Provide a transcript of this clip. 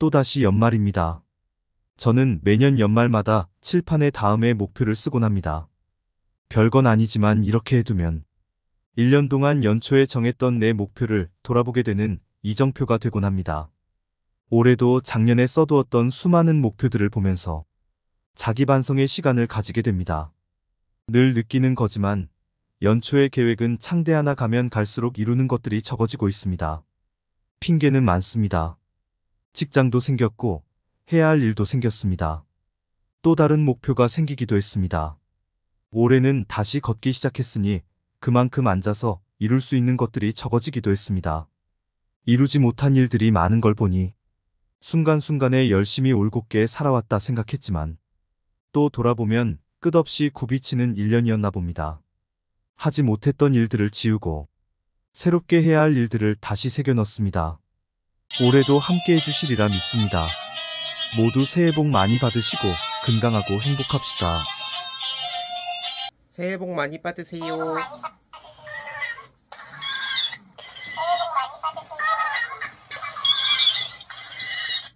또다시 연말입니다. 저는 매년 연말마다 칠판에 다음의 목표를 쓰곤 합니다. 별건 아니지만 이렇게 해두면 1년 동안 연초에 정했던 내 목표를 돌아보게 되는 이정표가 되곤 합니다. 올해도 작년에 써두었던 수많은 목표들을 보면서 자기 반성의 시간을 가지게 됩니다. 늘 느끼는 거지만 연초의 계획은 창대 하나 가면 갈수록 이루는 것들이 적어지고 있습니다. 핑계는 많습니다. 직장도 생겼고 해야 할 일도 생겼습니다. 또 다른 목표가 생기기도 했습니다. 올해는 다시 걷기 시작했으니 그만큼 앉아서 이룰 수 있는 것들이 적어지기도 했습니다. 이루지 못한 일들이 많은 걸 보니 순간순간에 열심히 올곧게 살아왔다 생각했지만 또 돌아보면 끝없이 굽이치는 1년이었나 봅니다. 하지 못했던 일들을 지우고 새롭게 해야 할 일들을 다시 새겨넣습니다. 올해도 함께 해주시리라 믿습니다. 모두 새해 복 많이 받으시고 건강하고 행복합시다. 새해 복 많이 받으세요.